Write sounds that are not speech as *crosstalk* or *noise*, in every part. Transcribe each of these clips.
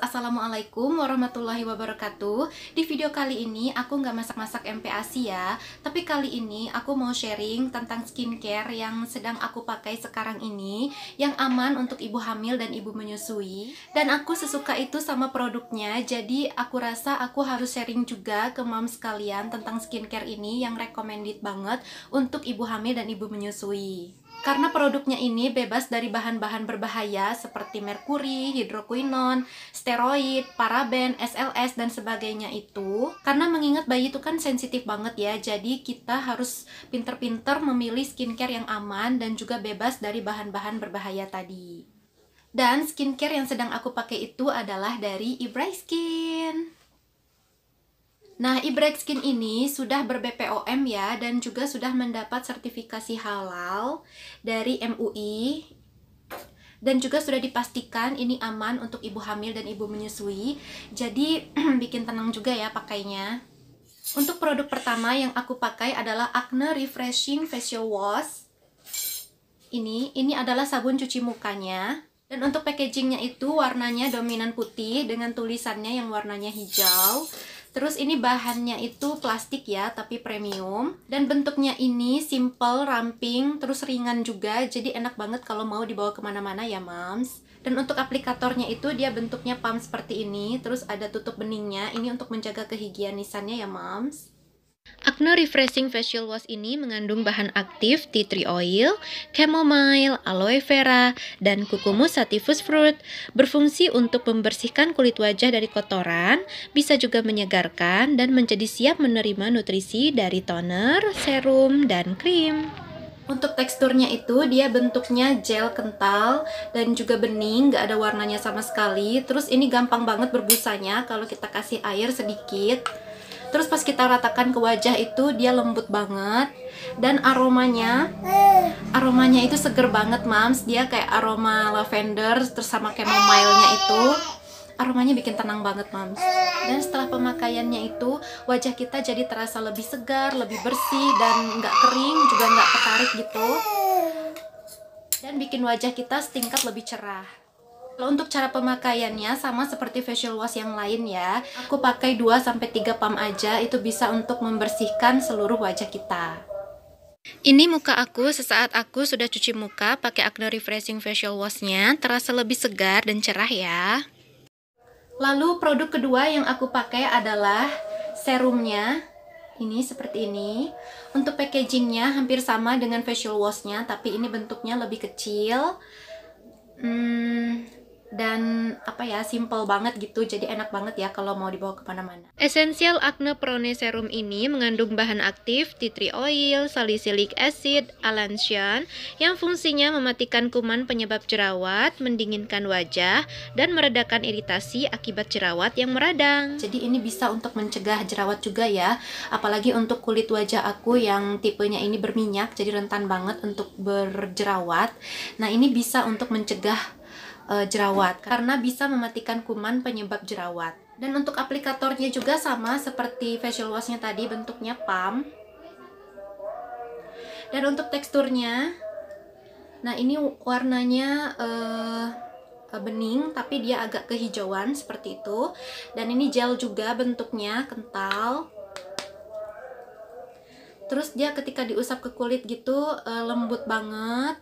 Assalamualaikum warahmatullahi wabarakatuh Di video kali ini aku nggak masak-masak MPAC ya Tapi kali ini aku mau sharing tentang skincare yang sedang aku pakai sekarang ini Yang aman untuk ibu hamil dan ibu menyusui Dan aku sesuka itu sama produknya Jadi aku rasa aku harus sharing juga ke mom sekalian tentang skincare ini Yang recommended banget untuk ibu hamil dan ibu menyusui karena produknya ini bebas dari bahan-bahan berbahaya seperti merkuri, hidroquinon, steroid, paraben, SLS, dan sebagainya itu. Karena mengingat bayi itu kan sensitif banget ya, jadi kita harus pinter-pinter memilih skincare yang aman dan juga bebas dari bahan-bahan berbahaya tadi. Dan skincare yang sedang aku pakai itu adalah dari Ibrai Skin. Nah, Ibrek Skin ini sudah ber-BPOM ya dan juga sudah mendapat sertifikasi halal dari MUI dan juga sudah dipastikan ini aman untuk ibu hamil dan ibu menyusui. Jadi *clears throat* bikin tenang juga ya pakainya. Untuk produk pertama yang aku pakai adalah Acne Refreshing Facial Wash. Ini, ini adalah sabun cuci mukanya. Dan untuk packagingnya itu warnanya dominan putih dengan tulisannya yang warnanya hijau. Terus ini bahannya itu plastik ya, tapi premium. Dan bentuknya ini simple, ramping, terus ringan juga. Jadi enak banget kalau mau dibawa kemana-mana ya, mams. Dan untuk aplikatornya itu dia bentuknya pump seperti ini. Terus ada tutup beningnya. Ini untuk menjaga kehigienisannya ya, mams. Acne Refreshing Facial Wash ini mengandung bahan aktif tea tree oil, chamomile, aloe vera, dan cucumis sativus fruit. Berfungsi untuk membersihkan kulit wajah dari kotoran, bisa juga menyegarkan dan menjadi siap menerima nutrisi dari toner, serum, dan krim. Untuk teksturnya itu dia bentuknya gel kental dan juga bening, gak ada warnanya sama sekali. Terus ini gampang banget berbusanya kalau kita kasih air sedikit. Terus pas kita ratakan ke wajah itu dia lembut banget dan aromanya aromanya itu seger banget, Mams. Dia kayak aroma lavender terus sama chamomile-nya itu aromanya bikin tenang banget mams dan setelah pemakaiannya itu wajah kita jadi terasa lebih segar lebih bersih dan nggak kering juga nggak ketarik gitu dan bikin wajah kita setingkat lebih cerah kalau Untuk cara pemakaiannya sama seperti facial wash yang lain ya. Aku pakai 2 sampai 3 pump aja itu bisa untuk membersihkan seluruh wajah kita. Ini muka aku sesaat aku sudah cuci muka pakai Acne Refreshing Facial Washnya terasa lebih segar dan cerah ya. Lalu produk kedua yang aku pakai adalah serumnya ini seperti ini untuk packagingnya hampir sama dengan facial washnya tapi ini bentuknya lebih kecil hmm, dan apa ya simple banget gitu jadi enak banget ya kalau mau dibawa ke mana mana Essential Acne Prone Serum ini mengandung bahan aktif tea tree oil, salicylic acid, alansian yang fungsinya mematikan kuman penyebab jerawat, mendinginkan wajah dan meredakan iritasi akibat jerawat yang meradang. Jadi ini bisa untuk mencegah jerawat juga ya, apalagi untuk kulit wajah aku yang tipenya ini berminyak jadi rentan banget untuk berjerawat. Nah, ini bisa untuk mencegah uh, jerawat karena bisa mematikan kuman penyebab jerawat. Dan untuk aplikatornya juga sama seperti facial washnya tadi bentuknya pump. Dan untuk teksturnya, nah ini warnanya uh, bening tapi dia agak kehijauan seperti itu dan ini gel juga bentuknya kental terus dia ketika diusap ke kulit gitu eh, lembut banget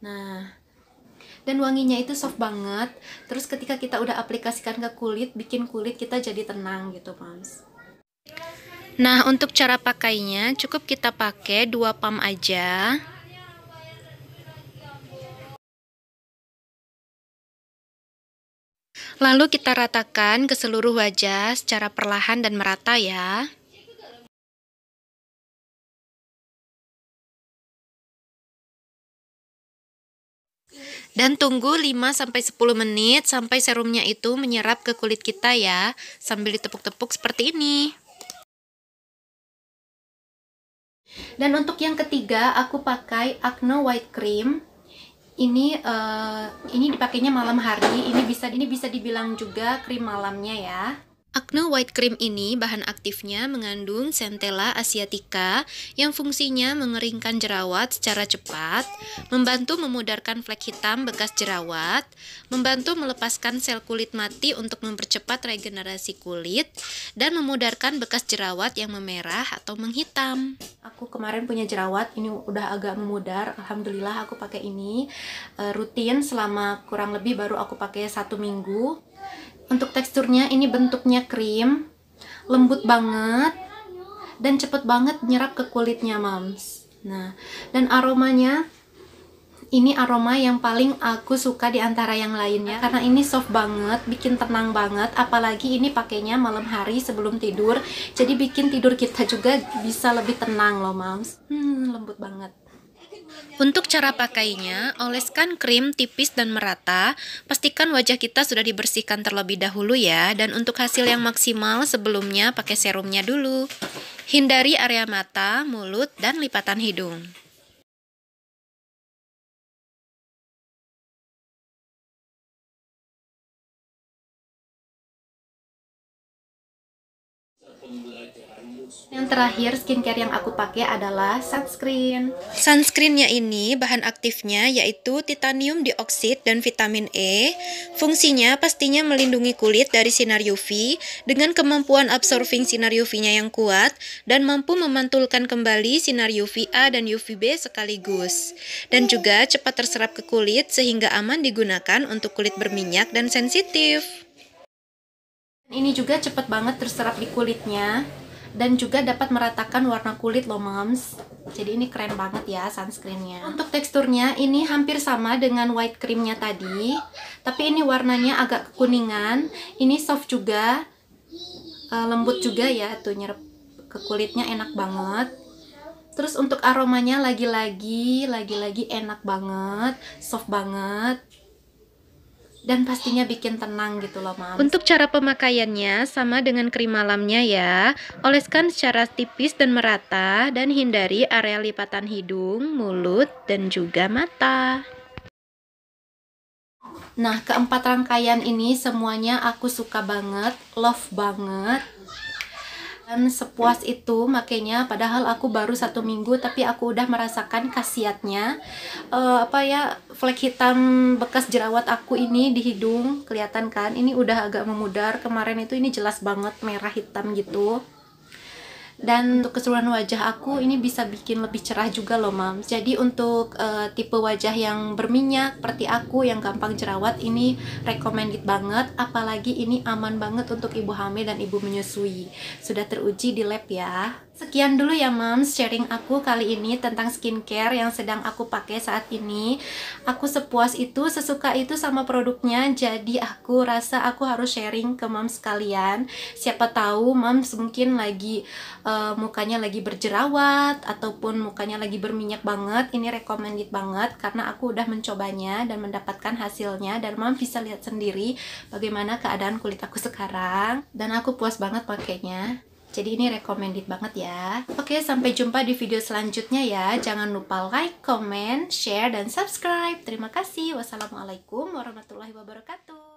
nah dan wanginya itu soft banget terus ketika kita udah aplikasikan ke kulit bikin kulit kita jadi tenang gitu moms nah untuk cara pakainya cukup kita pakai dua pump aja Lalu kita ratakan ke seluruh wajah secara perlahan dan merata ya. Dan tunggu 5-10 menit sampai serumnya itu menyerap ke kulit kita ya, sambil ditepuk-tepuk seperti ini. Dan untuk yang ketiga, aku pakai Acne White Cream. Ini uh, ini dipakainya malam hari. Ini bisa ini bisa dibilang juga krim malamnya ya. Acne White Cream ini bahan aktifnya mengandung Centella asiatica yang fungsinya mengeringkan jerawat secara cepat, membantu memudarkan flek hitam bekas jerawat, membantu melepaskan sel kulit mati untuk mempercepat regenerasi kulit, dan memudarkan bekas jerawat yang memerah atau menghitam. Aku kemarin punya jerawat, ini udah agak memudar, alhamdulillah aku pakai ini eh, rutin selama kurang lebih baru aku pakai satu minggu untuk teksturnya ini bentuknya krim, lembut banget dan cepet banget nyerap ke kulitnya, mams. Nah, dan aromanya ini aroma yang paling aku suka di antara yang lainnya karena ini soft banget, bikin tenang banget, apalagi ini pakainya malam hari sebelum tidur. Jadi bikin tidur kita juga bisa lebih tenang loh, mams. Hmm, lembut banget. Untuk cara pakainya, oleskan krim tipis dan merata. Pastikan wajah kita sudah dibersihkan terlebih dahulu ya, dan untuk hasil yang maksimal sebelumnya pakai serumnya dulu. Hindari area mata, mulut, dan lipatan hidung. Yang terakhir skincare yang aku pakai adalah sunscreen. Sunscreennya ini bahan aktifnya yaitu titanium dioksid dan vitamin E. Fungsinya pastinya melindungi kulit dari sinar UV dengan kemampuan absorbing sinar UV-nya yang kuat dan mampu memantulkan kembali sinar UVA dan UVB sekaligus. Dan juga cepat terserap ke kulit sehingga aman digunakan untuk kulit berminyak dan sensitif. Ini juga cepat banget terserap di kulitnya dan juga dapat meratakan warna kulit loh moms jadi ini keren banget ya sunscreennya untuk teksturnya ini hampir sama dengan white creamnya tadi tapi ini warnanya agak kekuningan ini soft juga eh, lembut juga ya tuh nyerap ke kulitnya enak banget terus untuk aromanya lagi-lagi lagi-lagi enak banget soft banget dan pastinya bikin tenang gitu loh mam. Untuk cara pemakaiannya sama dengan krim malamnya ya. Oleskan secara tipis dan merata dan hindari area lipatan hidung, mulut, dan juga mata. Nah, keempat rangkaian ini semuanya aku suka banget, love banget dan sepuas itu makanya padahal aku baru satu minggu tapi aku udah merasakan khasiatnya uh, apa ya flek hitam bekas jerawat aku ini di hidung kelihatan kan ini udah agak memudar kemarin itu ini jelas banget merah hitam gitu dan untuk keseluruhan wajah aku ini bisa bikin lebih cerah juga loh mam. jadi untuk uh, tipe wajah yang berminyak seperti aku yang gampang jerawat ini recommended banget apalagi ini aman banget untuk ibu hamil dan ibu menyusui sudah teruji di lab ya Sekian dulu ya moms sharing aku kali ini tentang skincare yang sedang aku pakai saat ini. Aku sepuas itu, sesuka itu sama produknya. Jadi aku rasa aku harus sharing ke moms sekalian Siapa tahu moms mungkin lagi uh, mukanya lagi berjerawat ataupun mukanya lagi berminyak banget. Ini recommended banget karena aku udah mencobanya dan mendapatkan hasilnya dan moms bisa lihat sendiri bagaimana keadaan kulit aku sekarang dan aku puas banget pakainya. Jadi ini recommended banget ya. Oke, sampai jumpa di video selanjutnya ya. Jangan lupa like, comment, share, dan subscribe. Terima kasih. Wassalamualaikum warahmatullahi wabarakatuh.